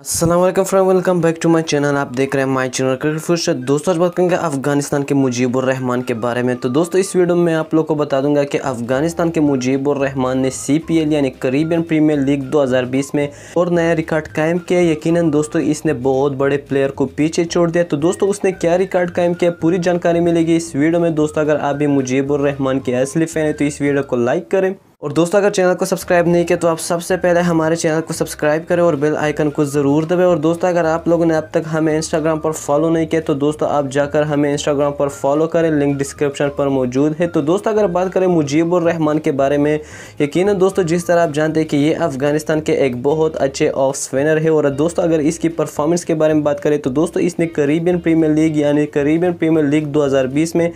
Aslam friend welcome back to my channel आप देख रहे हैं माय चैनल क्रिकेट फ्यूचर दोस्तों आज बात करेंगे अफगानिस्तान के मुजीबुर रहमान के बारे में तो दोस्तों इस वीडियो में आप लोग को बता दूंगा कि अफगानिस्तान के मुजीबुर रहमान ने सीपीएल यानी करीबियन प्रीमियर लीग 2020 में और नया रिकॉर्ड कायम किया यकीन दोस्तों इसने बहुत बड़े प्लेयर को पीछे छोड़ दिया तो दोस्तों उसने क्या रिकॉर्ड कायम किया पूरी जानकारी मिलेगी इस वीडियो में दोस्तों अगर आप भी मुजीबुर रहमान के असली फैन है तो इस वीडियो को लाइक करें और दोस्तों अगर चैनल को सब्सक्राइब नहीं किया तो आप सबसे पहले हमारे चैनल को सब्सक्राइब करें और बेल आइकन को ज़रूर दबाएं और दोस्तों अगर आप लोगों ने अब तक हमें इंस्टाग्राम पर फॉलो नहीं किया तो दोस्तों आप जाकर हमें इंस्टाग्राम पर फॉलो करें लिंक डिस्क्रिप्शन पर मौजूद है तो दोस्तों अगर बात करें मुजीब रहमान के बारे में यकीन दोस्तों जिस तरह आप जानते हैं कि ये अफगानिस्तान के एक बहुत अच्छे ऑफ स्पिनर है और दोस्तों अगर इसकी परफॉर्मेंस के बारे में बात करें तो दोस्तों इसने करीबियन प्रीमियर लीग यानी करीबियन प्रीमियर लीग दो में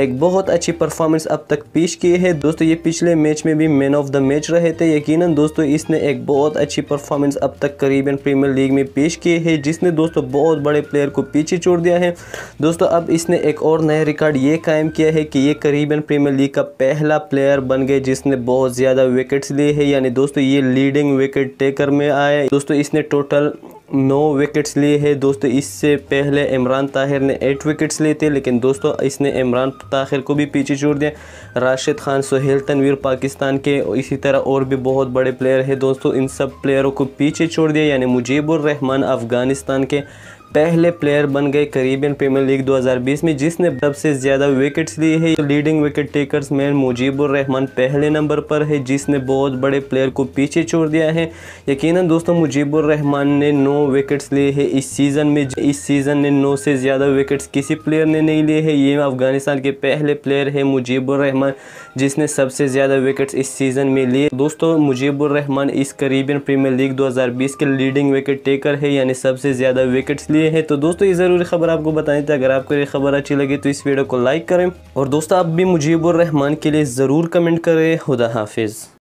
एक बहुत अच्छी परफॉर्मेंस अब तक पेश की है दोस्तों ये पिछले मैच में भी मैन ऑफ द मैच रहे थे यकीनन दोस्तों इसने एक बहुत अच्छी परफॉर्मेंस अब तक करीबन प्रीमियर लीग में पेश किए हैं जिसने दोस्तों बहुत बड़े प्लेयर को पीछे छोड़ दिया है दोस्तों अब इसने एक और नया रिकॉर्ड ये कायम किया है कि ये करीबन प्रीमियर लीग का पहला प्लेयर बन गए जिसने बहुत ज़्यादा विकेट्स लिए है यानी दोस्तों ये लीडिंग विकेट टेकर में आया दोस्तों इसने टोटल नौ विकेट्स लिए हैं दोस्तों इससे पहले इमरान ताहिर ने एट विकेट्स लिए थे लेकिन दोस्तों इसने इमरान ताहिर को भी पीछे छोड़ दिया राशिद खान सुहेल तनवीर पाकिस्तान के इसी तरह और भी बहुत बड़े प्लेयर हैं दोस्तों इन सब प्लेयरों को पीछे छोड़ दिया यानी मुजीबुर रहमान अफ़गानिस्तान के पहले प्लेयर बन गए करीबियन प्रीमियर लीग 2020 में जिसने सबसे ज़्यादा विकेट्स लिए हैं लीडिंग विकेट टेकर्स में मुजीबुर रहमान पहले नंबर पर है जिसने बहुत बड़े प्लेयर को पीछे छोड़ दिया है यकीनन दोस्तों मुजीबुर रहमान ने नौ विकेट्स लिए हैं इस सीज़न में इस सीज़न ने नौ से ज़्यादा विकेट्स किसी प्लेयर ने नहीं लिए है ये अफगानिस्तान के पहले प्लेयर है मुजीबुर रहमान जिसने सबसे ज़्यादा विकेट्स इस सीज़न में लिए दोस्तों मुजीबुर रहमान इस करीबियन प्रीमियर लीग दो के लीडिंग विकेट टेकर है यानी सबसे ज़्यादा विकेट्स लिए हुए हैं तो दोस्तों ये ज़रूरी खबर आपको बतानी थे अगर आपको ये खबर अच्छी लगी तो इस वीडियो को लाइक करें और दोस्तों आप भी मुजीबुर रहमान के लिए ज़रूर कमेंट करें खुदा हाफिज़